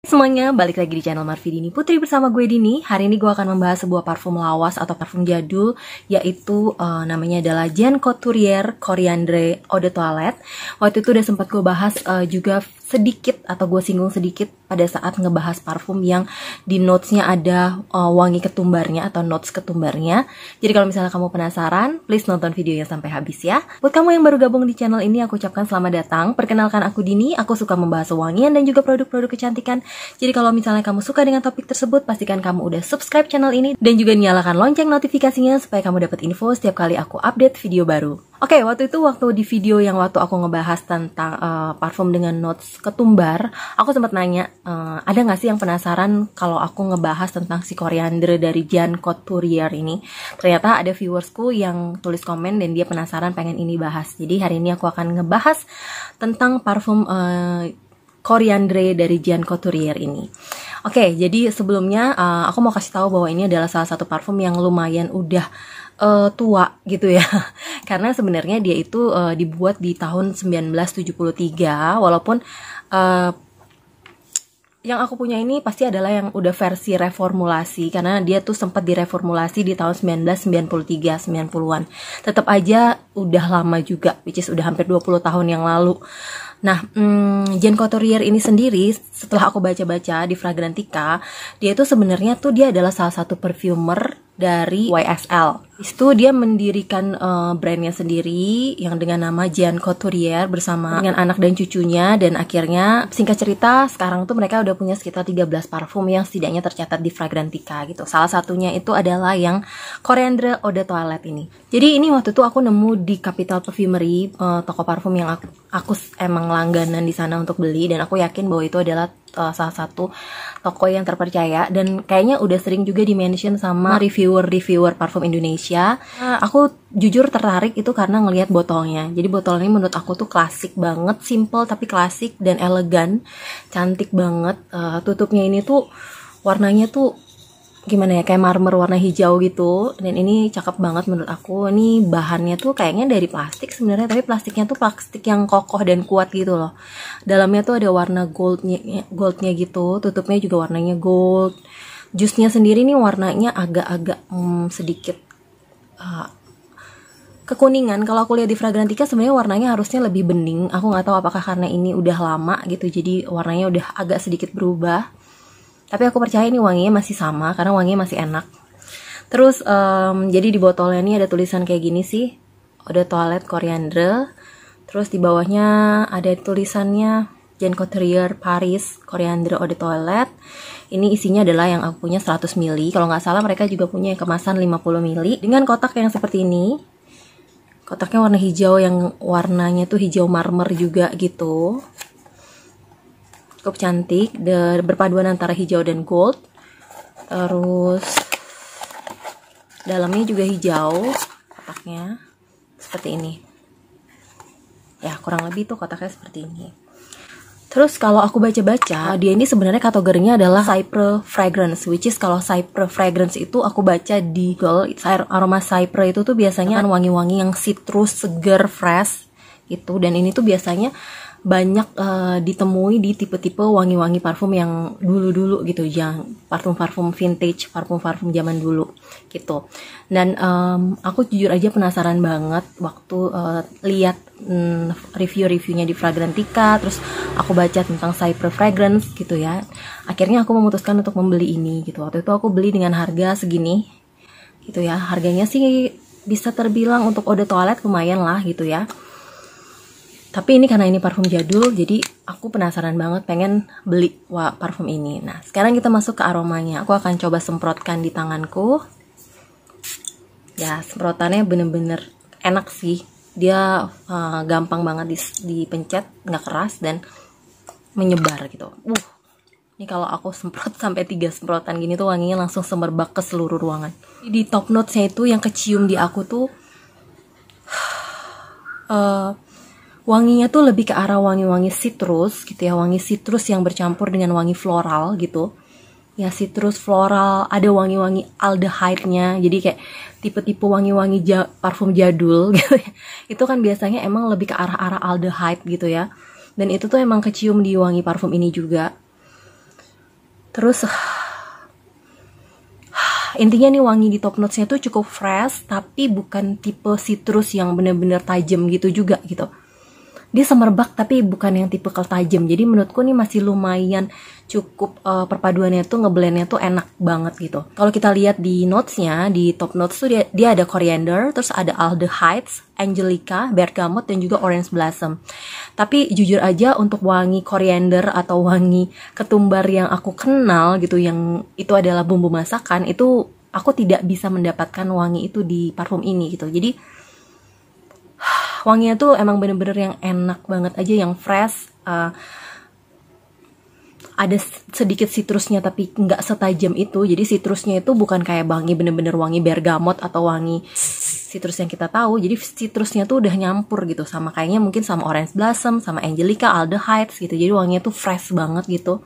Semuanya, balik lagi di channel Marvi Dini Putri bersama gue Dini Hari ini gue akan membahas sebuah parfum lawas atau parfum jadul Yaitu uh, namanya adalah Jean Couturier Coriandre Eau de Toilette Waktu itu udah sempat gue bahas uh, juga sedikit atau gue singgung sedikit pada saat ngebahas parfum yang di notesnya ada uh, wangi ketumbarnya atau notes ketumbarnya. Jadi kalau misalnya kamu penasaran, please nonton videonya sampai habis ya. Buat kamu yang baru gabung di channel ini, aku ucapkan selamat datang. Perkenalkan aku Dini, aku suka membahas wangian dan juga produk-produk kecantikan. Jadi kalau misalnya kamu suka dengan topik tersebut, pastikan kamu udah subscribe channel ini dan juga nyalakan lonceng notifikasinya supaya kamu dapat info setiap kali aku update video baru. Oke, okay, waktu itu waktu di video yang waktu aku ngebahas tentang uh, parfum dengan notes ketumbar, aku sempat nanya, uh, ada nggak sih yang penasaran kalau aku ngebahas tentang si koriander dari Jean Couturier ini? Ternyata ada viewersku yang tulis komen dan dia penasaran pengen ini bahas. Jadi hari ini aku akan ngebahas tentang parfum uh, eh, koriandre dari Jean Couturier ini. Oke, okay, jadi sebelumnya uh, aku mau kasih tahu bahwa ini adalah salah satu parfum yang lumayan udah uh, tua gitu ya karena sebenarnya dia itu uh, dibuat di tahun 1973 walaupun uh, yang aku punya ini pasti adalah yang udah versi reformulasi karena dia tuh sempat direformulasi di tahun 1993 90-an. Tetap aja udah lama juga which is udah hampir 20 tahun yang lalu. Nah, hmm, Jean Couturier ini sendiri setelah aku baca-baca di Fragrantica, dia itu sebenarnya tuh dia adalah salah satu perfumer dari YSL. Itu dia mendirikan uh, brandnya sendiri yang dengan nama Jean Couturier bersama dengan anak dan cucunya dan akhirnya singkat cerita sekarang tuh mereka udah punya sekitar 13 parfum yang setidaknya tercatat di Fragrantica gitu. Salah satunya itu adalah yang Coriander Eau de Toilette ini. Jadi ini waktu itu aku nemu di Capital Perfumery uh, toko parfum yang aku, aku emang langganan di sana untuk beli dan aku yakin bahwa itu adalah uh, salah satu toko yang terpercaya dan kayaknya udah sering juga di mention sama hmm. reviewer-reviewer parfum Indonesia. Nah, aku jujur tertarik itu karena ngelihat botolnya. Jadi botolnya menurut aku tuh klasik banget, simple tapi klasik dan elegan, cantik banget. Uh, tutupnya ini tuh warnanya tuh gimana ya kayak marmer warna hijau gitu dan ini cakep banget menurut aku ini bahannya tuh kayaknya dari plastik sebenarnya tapi plastiknya tuh plastik yang kokoh dan kuat gitu loh dalamnya tuh ada warna goldnya goldnya gitu tutupnya juga warnanya gold jusnya sendiri nih warnanya agak-agak hmm, sedikit uh, kekuningan kalau aku lihat di Fragrantica sebenarnya warnanya harusnya lebih bening aku nggak tahu apakah karena ini udah lama gitu jadi warnanya udah agak sedikit berubah tapi aku percaya ini wanginya masih sama karena wanginya masih enak terus um, jadi di botolnya ini ada tulisan kayak gini sih ada toilet koriander terus di bawahnya ada tulisannya Jean Couturier Paris Coriander eau de toilette ini isinya adalah yang aku punya 100 ml kalau nggak salah mereka juga punya yang kemasan 50 ml dengan kotak yang seperti ini kotaknya warna hijau yang warnanya tuh hijau marmer juga gitu cukup cantik dan berpaduan antara hijau dan gold terus dalamnya juga hijau kotaknya seperti ini ya kurang lebih tuh kotaknya seperti ini Terus kalau aku baca-baca, dia ini sebenarnya kategorinya adalah cypress fragrance, which is kalau cypress fragrance itu aku baca di Google, aroma cypress itu tuh biasanya kan wangi-wangi yang citrus, segar fresh itu. Dan ini tuh biasanya banyak uh, ditemui di tipe-tipe wangi-wangi parfum yang dulu-dulu gitu, yang parfum-parfum vintage, parfum-parfum zaman dulu gitu. Dan um, aku jujur aja penasaran banget waktu uh, eh, lihat um, mm, review-reviewnya di Fragrantica, terus aku baca tentang Cyper Fragrance gitu ya. Akhirnya aku memutuskan untuk membeli ini gitu. Waktu itu aku beli dengan harga segini gitu ya. Harganya sih bisa terbilang untuk ode toilet lumayan lah gitu ya tapi ini karena ini parfum jadul jadi aku penasaran banget pengen beli wah, parfum ini nah sekarang kita masuk ke aromanya aku akan coba semprotkan di tanganku ya semprotannya bener-bener enak sih dia uh, gampang banget di, dipencet nggak keras dan menyebar gitu uh ini kalau aku semprot sampai tiga semprotan gini tuh wanginya langsung semerbak ke seluruh ruangan di top notes-nya itu yang kecium di aku tuh uh, wanginya tuh lebih ke arah wangi-wangi citrus gitu ya wangi citrus yang bercampur dengan wangi floral gitu ya citrus floral ada wangi-wangi aldehyde-nya jadi kayak tipe-tipe wangi-wangi ja, parfum jadul gitu ya. itu kan biasanya emang lebih ke arah-arah aldehyde gitu ya dan itu tuh emang kecium di wangi parfum ini juga terus intinya nih wangi di top notesnya tuh cukup fresh tapi bukan tipe citrus yang bener-bener tajam gitu juga gitu dia semerbak tapi bukan yang tipikal tajam jadi menurutku ini masih lumayan cukup uh, perpaduannya tuh ngeblendnya tuh enak banget gitu kalau kita lihat di notesnya di top notes tuh dia, dia ada coriander terus ada aldehydes angelica bergamot dan juga orange blossom tapi jujur aja untuk wangi coriander atau wangi ketumbar yang aku kenal gitu yang itu adalah bumbu masakan itu aku tidak bisa mendapatkan wangi itu di parfum ini gitu jadi wanginya tuh emang bener-bener yang enak banget aja yang fresh uh, ada sedikit citrusnya tapi nggak setajam itu jadi citrusnya itu bukan kayak wangi bener-bener wangi bergamot atau wangi citrus yang kita tahu jadi citrusnya tuh udah nyampur gitu sama kayaknya mungkin sama orange blossom sama angelica aldehydes gitu jadi wanginya tuh fresh banget gitu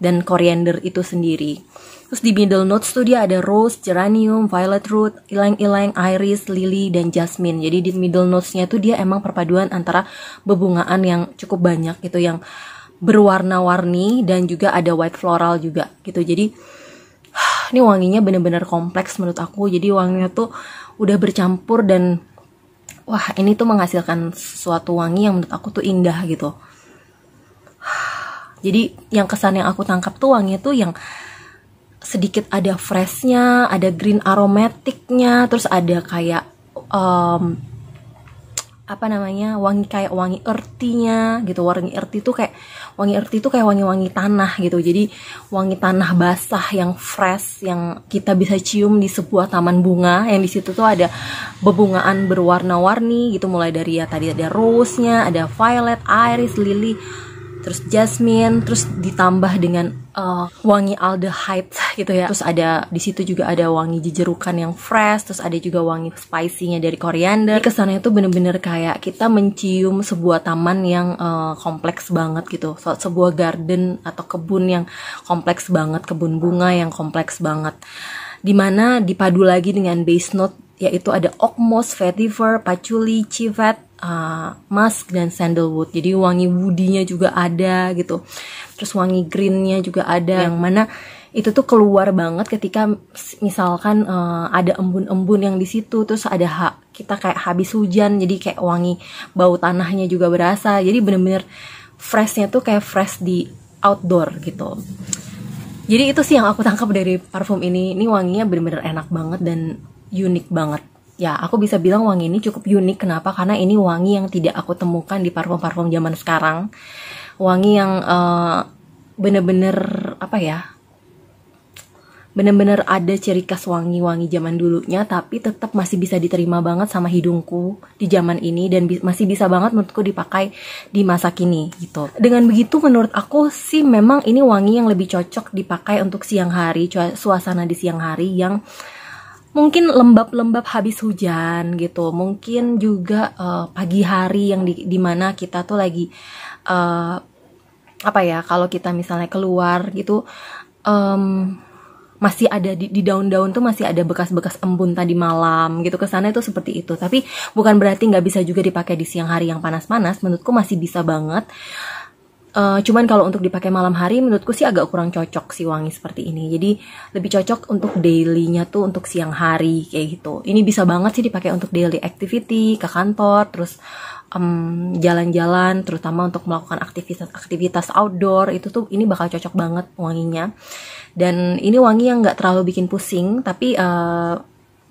dan koriander itu sendiri Terus di middle notes tuh dia ada rose, geranium, violet root, ilang-ilang, iris, lily, dan jasmine. Jadi di middle notesnya tuh dia emang perpaduan antara bebungaan yang cukup banyak gitu yang berwarna-warni dan juga ada white floral juga gitu. Jadi ini wanginya bener-bener kompleks menurut aku. Jadi wanginya tuh udah bercampur dan wah ini tuh menghasilkan sesuatu wangi yang menurut aku tuh indah gitu. Jadi yang kesan yang aku tangkap tuh wanginya tuh yang sedikit ada freshnya, ada green aromatiknya, terus ada kayak um, apa namanya wangi kayak wangi ertinya gitu wangi erti tuh kayak wangi erti tuh kayak wangi-wangi tanah gitu jadi wangi tanah basah yang fresh yang kita bisa cium di sebuah taman bunga yang di situ tuh ada bebungaan berwarna-warni gitu mulai dari ya tadi ada rose nya ada violet iris lily terus jasmine terus ditambah dengan uh, wangi aldehyde gitu ya terus ada di situ juga ada wangi jejerukan yang fresh terus ada juga wangi spicy-nya dari koriander Jadi kesannya tuh bener-bener kayak kita mencium sebuah taman yang uh, kompleks banget gitu soal sebuah garden atau kebun yang kompleks banget kebun bunga yang kompleks banget dimana dipadu lagi dengan base note yaitu ada Okmos, Vetiver, Patchouli, Civet, uh, Musk, dan Sandalwood. Jadi wangi woodinya juga ada gitu. Terus wangi greennya juga ada. Iya. Yang mana itu tuh keluar banget ketika misalkan uh, ada embun-embun yang di situ terus ada ha kita kayak habis hujan jadi kayak wangi bau tanahnya juga berasa jadi bener-bener freshnya tuh kayak fresh di outdoor gitu jadi itu sih yang aku tangkap dari parfum ini ini wanginya bener-bener enak banget dan unik banget. Ya, aku bisa bilang wangi ini cukup unik. Kenapa? Karena ini wangi yang tidak aku temukan di parfum-parfum zaman sekarang. Wangi yang bener eh, bener-bener apa ya? Bener-bener ada ciri khas wangi-wangi zaman dulunya, tapi tetap masih bisa diterima banget sama hidungku di zaman ini dan bi masih bisa banget menurutku dipakai di masa kini gitu. Dengan begitu menurut aku sih memang ini wangi yang lebih cocok dipakai untuk siang hari, suasana di siang hari yang mungkin lembab-lembab habis hujan gitu mungkin juga uh, pagi hari yang di dimana kita tuh lagi uh, apa ya kalau kita misalnya keluar gitu um, masih ada di, di daun-daun tuh masih ada bekas-bekas embun tadi malam gitu kesana itu seperti itu tapi bukan berarti nggak bisa juga dipakai di siang hari yang panas-panas menurutku masih bisa banget Uh, cuman kalau untuk dipakai malam hari menurutku sih agak kurang cocok si wangi seperti ini. Jadi lebih cocok untuk dailynya tuh untuk siang hari kayak gitu. Ini bisa banget sih dipakai untuk daily activity ke kantor, terus jalan-jalan um, terutama untuk melakukan aktivitas-aktivitas outdoor itu tuh ini bakal cocok banget wanginya. Dan ini wangi yang nggak terlalu bikin pusing, tapi uh,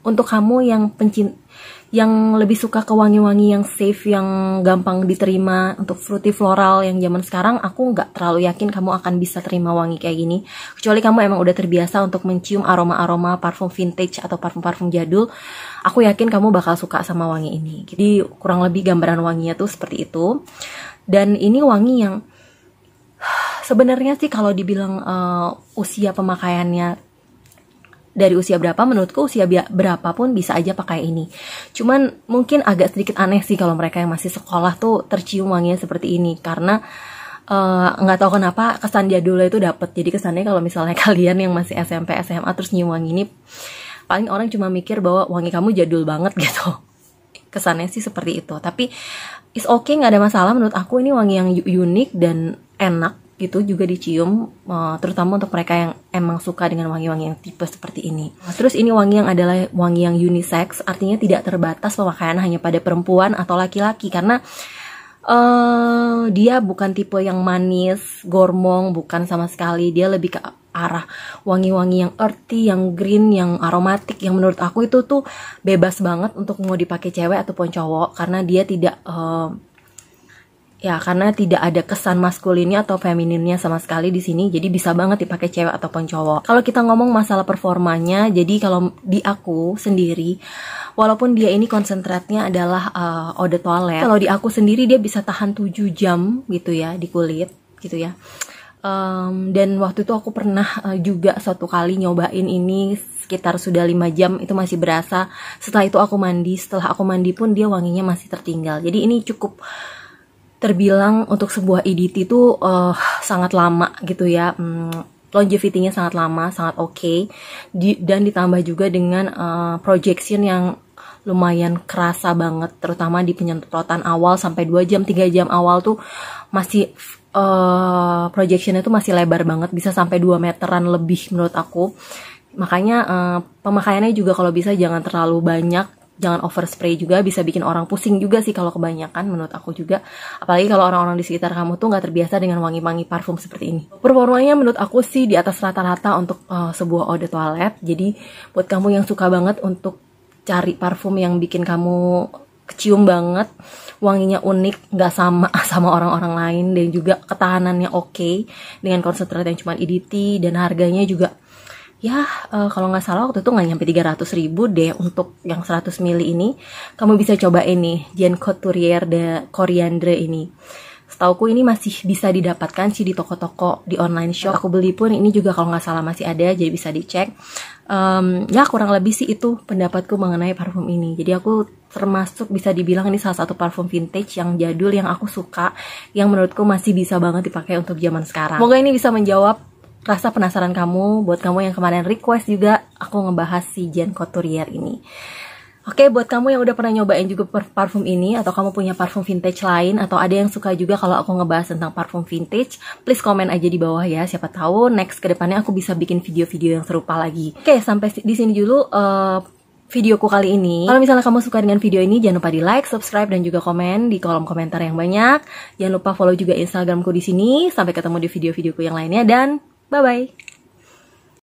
untuk kamu yang pencinta yang lebih suka ke wangi-wangi yang safe, yang gampang diterima untuk fruity floral yang zaman sekarang, aku nggak terlalu yakin kamu akan bisa terima wangi kayak gini. Kecuali kamu emang udah terbiasa untuk mencium aroma-aroma parfum vintage atau parfum-parfum jadul, aku yakin kamu bakal suka sama wangi ini. Jadi kurang lebih gambaran wanginya tuh seperti itu. Dan ini wangi yang sebenarnya sih kalau dibilang uh, usia pemakaiannya dari usia berapa menurutku usia berapapun bisa aja pakai ini cuman mungkin agak sedikit aneh sih kalau mereka yang masih sekolah tuh tercium wanginya seperti ini karena eh, nggak uh, tahu kenapa kesan dia dulu itu dapet jadi kesannya kalau misalnya kalian yang masih SMP SMA terus nyium wangi ini paling orang cuma mikir bahwa wangi kamu jadul banget gitu kesannya sih seperti itu tapi is okay nggak ada masalah menurut aku ini wangi yang unik dan enak gitu juga dicium eh, terutama untuk mereka yang emang suka dengan wangi-wangi yang tipe seperti ini. Terus ini wangi yang adalah wangi yang unisex, artinya tidak terbatas pemakaian hanya pada perempuan atau laki-laki karena uh, dia bukan tipe yang manis, gormong, bukan sama sekali. Dia lebih ke arah wangi-wangi yang earthy, yang green, yang aromatik yang menurut aku itu tuh bebas banget untuk mau dipakai cewek ataupun cowok karena dia tidak uh, ya karena tidak ada kesan maskulinnya atau femininnya sama sekali di sini jadi bisa banget dipakai cewek ataupun cowok kalau kita ngomong masalah performanya jadi kalau di aku sendiri walaupun dia ini konsentratnya adalah uh, eh, ode toilet kalau di aku sendiri dia bisa tahan 7 jam gitu ya di kulit gitu ya um, dan waktu itu aku pernah uh, juga suatu kali nyobain ini sekitar sudah 5 jam itu masih berasa setelah itu aku mandi setelah aku mandi pun dia wanginya masih tertinggal jadi ini cukup terbilang untuk sebuah EDT itu uh, eh, sangat lama gitu ya. Hmm, longevity-nya sangat lama, sangat oke. Okay. Di, dan ditambah juga dengan uh, projection yang lumayan kerasa banget terutama di penyemprotan awal sampai 2 jam, 3 jam awal tuh masih uh, projectionnya tuh masih lebar banget, bisa sampai 2 meteran lebih menurut aku. Makanya uh, pemakaiannya juga kalau bisa jangan terlalu banyak jangan overspray juga bisa bikin orang pusing juga sih kalau kebanyakan menurut aku juga apalagi kalau orang-orang di sekitar kamu tuh nggak terbiasa dengan wangi-wangi parfum seperti ini performanya menurut aku sih di atas rata-rata untuk uh, sebuah eau toilet jadi buat kamu yang suka banget untuk cari parfum yang bikin kamu kecium banget wanginya unik nggak sama sama orang-orang lain dan juga ketahanannya oke okay, dengan konsentrat yang cuma EDT dan harganya juga ya uh, kalau nggak salah waktu itu nggak nyampe 300 ribu deh untuk yang 100 mili ini kamu bisa coba ini Jean Couturier de Coriandre ini setauku ini masih bisa didapatkan sih di toko-toko di online shop aku beli pun ini juga kalau nggak salah masih ada jadi bisa dicek um, ya kurang lebih sih itu pendapatku mengenai parfum ini jadi aku termasuk bisa dibilang ini salah satu parfum vintage yang jadul yang aku suka yang menurutku masih bisa banget dipakai untuk zaman sekarang semoga ini bisa menjawab rasa penasaran kamu, buat kamu yang kemarin request juga aku ngebahas si Jean Couturier ini. Oke, buat kamu yang udah pernah nyobain juga parfum ini atau kamu punya parfum vintage lain atau ada yang suka juga kalau aku ngebahas tentang parfum vintage, please komen aja di bawah ya. Siapa tahu next kedepannya aku bisa bikin video-video yang serupa lagi. Oke, sampai di sini dulu uh, videoku kali ini. Kalau misalnya kamu suka dengan video ini, jangan lupa di like, subscribe, dan juga komen di kolom komentar yang banyak. Jangan lupa follow juga Instagramku di sini. Sampai ketemu di video-videoku yang lainnya dan Bye-bye.